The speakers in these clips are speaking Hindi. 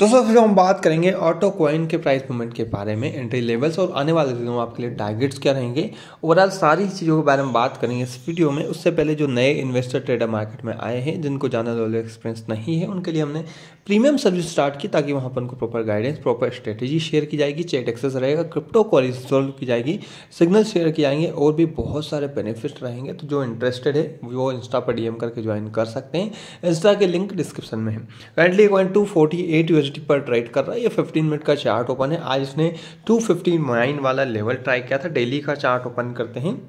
दोस्तों फिर हम बात करेंगे ऑटो कॉइन के प्राइस मूवमेंट के बारे में एंट्री लेवल्स और आने वाले दिनों आपके लिए टारगेट्स क्या रहेंगे ओवरऑल सारी चीज़ों के बारे में बात करेंगे इस वीडियो में उससे पहले जो नए इन्वेस्टर ट्रेडर मार्केट में आए हैं जिनको जाना नॉलेज एक्सपीरियंस नहीं है उनके लिए हमने प्रीमियम सर्विस स्टार्ट की ताकि वहाँ पर उनको proper guidance proper strategy share की जाएगी चेट एक्सेस रहेगा क्रिप्टो कॉलेज सॉल्व की जाएगी सिग्नल शेयर किए जाएंगे और भी बहुत सारे बेनिफिट रहेंगे तो जो इंटरेस्टेड है वो इंस्टा पर डीएम करके ज्वाइन कर सकते हैं इंस्टा के लिंक डिस्क्रिप्शन में है currently coin two eight USD पर ट्रेड कर रहा है ये 15 मिनट का चार्ट ओपन है आज इसने 259 वाला लेवल ट्राई किया था डेली का चार्ट ओपन करते हैं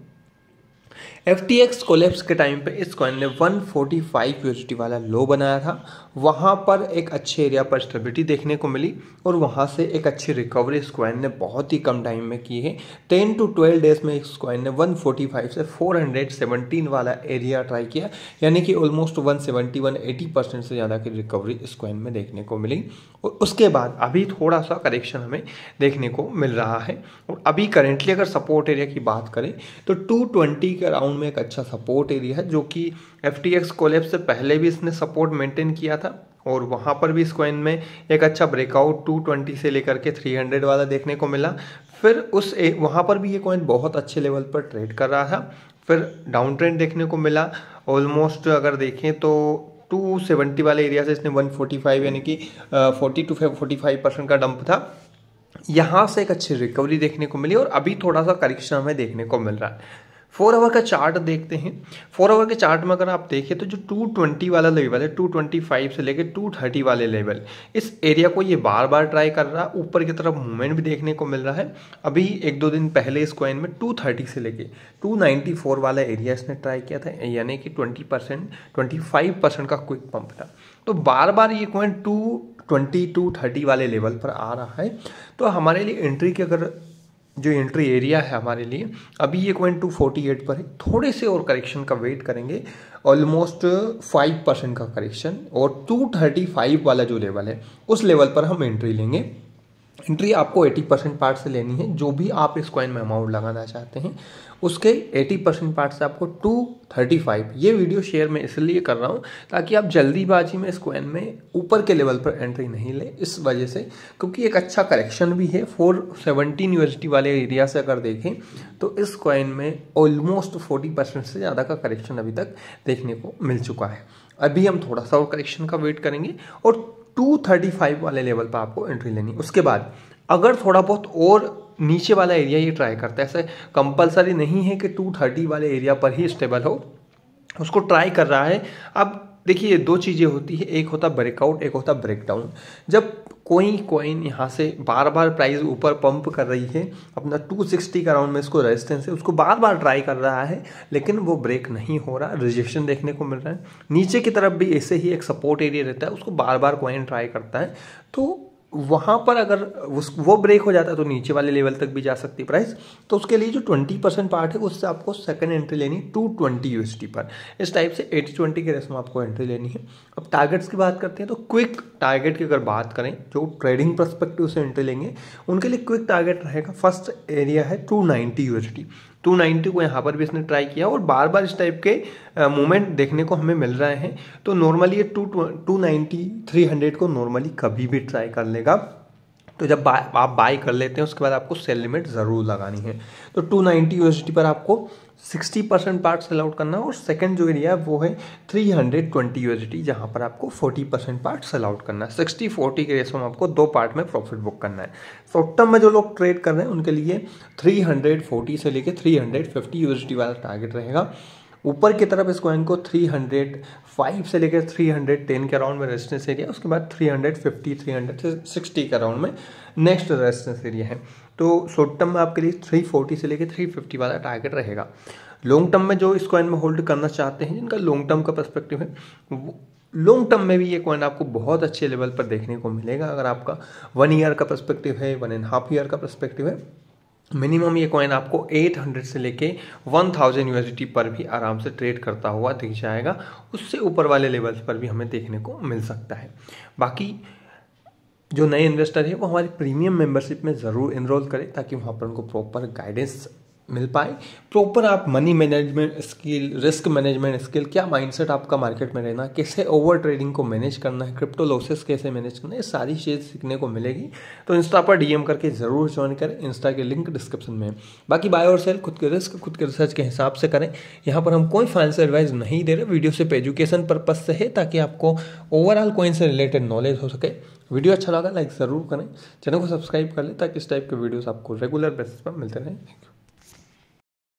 एफ टी एक्स कोलेप्स के टाइम पे इस कॉइन ने 145 यूएसडी वाला लो बनाया था वहाँ पर एक अच्छे एरिया पर स्टेबिलिटी देखने को मिली और वहाँ से एक अच्छी रिकवरी इस कॉइन ने बहुत ही कम टाइम में की है 10 टू 12 डेज में इस कॉइन ने 145 से 417 वाला एरिया ट्राई किया यानी कि ऑलमोस्ट 171 एटी परसेंट से ज़्यादा की रिकवरी इस कॉइन में देखने को मिली और उसके बाद अभी थोड़ा सा करेक्शन हमें देखने को मिल रहा है और अभी करेंटली अगर सपोर्ट एरिया की बात करें तो टू के अराउंड डाउन में एक अच्छा सपोर्ट एरिया है जो कि एफ टी से पहले भी इसने सपोर्ट मेंटेन किया था और वहाँ पर भी इस कॉइन में एक अच्छा ब्रेकआउट 220 से लेकर के 300 वाला देखने को मिला फिर उस ए, वहाँ पर भी ये कॉइन बहुत अच्छे लेवल पर ट्रेड कर रहा था फिर डाउन ट्रेंड देखने को मिला ऑलमोस्ट अगर देखें तो 270 वाले एरिया से इसने 145 यानी कि forty two forty five percent का डंप था यहाँ से एक अच्छी रिकवरी देखने को मिली और अभी थोड़ा सा करेक्शन हमें देखने को मिल रहा है फोर आवर का चार्ट देखते हैं फोर आवर के चार्ट में अगर आप देखें तो जो 220 वाला लेवल है 225 से लेकर 230 वाले लेवल इस एरिया को ये बार बार ट्राई कर रहा है ऊपर की तरफ मूवमेंट भी देखने को मिल रहा है अभी एक दो दिन पहले इस कॉइन में 230 से लेके 294 वाला एरिया इसने ट्राई किया था यानी कि 20 परसेंट ट्वेंटी का क्विक पंप था तो बार बार ये coin two twenty two thirty वाले लेवल पर आ रहा है तो हमारे लिए एंट्री की अगर जो एंट्री एरिया है हमारे लिए अभी ये कॉइन टू फोर्टी एट पर है थोड़े से और करेक्शन का वेट करेंगे ऑलमोस्ट फाइव परसेंट का करेक्शन और टू थर्टी फाइव वाला जो लेवल है उस लेवल पर हम एंट्री लेंगे एंट्री आपको 80 परसेंट पार्ट से लेनी है जो भी आप इस कॉइन में अमाउंट लगाना चाहते हैं उसके 80 परसेंट पार्ट से आपको 235 ये वीडियो शेयर मैं इसलिए कर रहा हूँ ताकि आप जल्दीबाजी में इस कॉइन में ऊपर के लेवल पर एंट्री नहीं लें इस वजह से क्योंकि एक अच्छा करेक्शन भी है फोर सेवनटीन यूनिवर्सिटी वाले एरिया से अगर देखें तो इस कॉइन में ऑलमोस्ट फोर्टी परसेंट से ज़्यादा का करेक्शन अभी तक देखने को मिल चुका है अभी हम थोड़ा सा और करेक्शन का वेट करेंगे और 235 वाले लेवल पर आपको एंट्री लेनी उसके बाद अगर थोड़ा बहुत और नीचे वाला एरिया ये ट्राई करता है ऐसे कंपलसरी नहीं है कि 230 वाले एरिया पर ही स्टेबल हो उसको ट्राई कर रहा है अब देखिए ये दो चीज़ें होती है एक होता ब्रेकआउट एक होता ब्रेकडाउन जब कोई कॉइन यहाँ से बार बार प्राइस ऊपर पंप कर रही है अपना 260 का राउंड में इसको रेजिस्टेंस है उसको बार बार ट्राई कर रहा है लेकिन वो ब्रेक नहीं हो रहा रिजेक्शन देखने को मिल रहा है नीचे की तरफ भी ऐसे ही एक सपोर्ट एरिया रहता है उसको बार बार कॉइन ट्राई करता है तो वहाँ पर अगर उस वो ब्रेक हो जाता है तो नीचे वाले लेवल तक भी जा सकती है प्राइस तो उसके लिए जो ट्वेंटी परसेंट पार्ट है उससे आपको सेकंड एंट्री लेनी टू ट्वेंटी यू पर इस टाइप से एटी ट्वेंटी के रेस में आपको एंट्री लेनी है अब टारगेट्स की बात करते हैं तो क्विक टारगेट की अगर बात करें जो ट्रेडिंग परस्पेक्टिव से एंट्री लेंगे उनके लिए क्विक टारगेट रहेगा फर्स्ट एरिया है टू नाइन्टी 290 को यहाँ पर भी इसने ट्राई किया और बार बार इस टाइप के मूवमेंट देखने को हमें मिल रहे हैं तो नॉर्मली ये two two ninety three hundred को नॉर्मली कभी भी ट्राई कर लेगा तो जब बा, आप बाई कर लेते हैं उसके बाद आपको सेल लिमिट ज़रूर लगानी है तो टू नाइन्टी पर आपको sixty percent part sell out करना और सेकंड जो एरिया है वो है थ्री हंड्रेड ट्वेंटी यूएसडी जहाँ पर आपको forty percent part sell out करना है सिक्सटी फोर्टी के रेसो में आपको दो पार्ट में प्रॉफिट बुक करना है शॉर्ट टर्म में जो लोग ट्रेड कर रहे हैं उनके लिए थ्री हंड्रेड फोर्टी से लेकर थ्री हंड्रेड फिफ्टी यूएसडी वाला टारगेट रहेगा ऊपर की तरफ इस कॉइन को 305 से लेकर 310 के अराउंड में रेजिस्टेंस एरिया उसके बाद 350 360 के अराउंड में नेक्स्ट रेजिस्टेंस एरिया है तो शॉर्ट टर्म में आपके लिए 340 से लेकर 350 वाला टारगेट रहेगा लॉन्ग टर्म में जो इस कॉइन में होल्ड करना चाहते हैं जिनका लॉन्ग टर्म का परस्पेक्टिव है लॉन्ग टर्म में भी ये कॉइन आपको बहुत अच्छे लेवल पर देखने को मिलेगा अगर आपका वन ईयर का परस्पेक्टिव है वन एंड हाफ ईयर का परस्पेक्टिव है मिनिमम ये कॉइन आपको 800 से लेके 1000 थाउजेंड पर भी आराम से ट्रेड करता हुआ दिख जाएगा उससे ऊपर वाले लेवल्स पर भी हमें देखने को मिल सकता है बाकी जो नए इन्वेस्टर हैं वो हमारी प्रीमियम मेंबरशिप में ज़रूर इनरोल करें ताकि वहाँ पर उनको प्रॉपर गाइडेंस मिल पाए प्रॉपर आप money management skill risk management skill क्या माइंडसेट आपका मार्केट में रहना कैसे ओवर ट्रेडिंग को मैनेज करना है क्रिप्टो लॉसेस कैसे मैनेज करना है सारी चीज़ सीखने को मिलेगी तो इंस्टा पर डीएम करके ज़रूर ज्वाइन करें इंस्टा के लिंक डिस्क्रिप्शन में बाकी बाय और सेल खुद के रिस्क खुद के रिसर्च के हिसाब से करें यहाँ पर हम कोई फाइनेंशियल एडवाइस नहीं दे रहे वीडियो सिर्फ एजुकेशन पर्पज से है ताकि आपको ओवरऑल कोइन से रिलेटेड नॉलेज हो सके वीडियो अच्छा लगा लाइक ज़रूर करें चैनल को सब्सक्राइब कर लें ताकि इस टाइप के वीडियोज आपको रेगुलर बेसिस पर मिलते रहें थैंक यू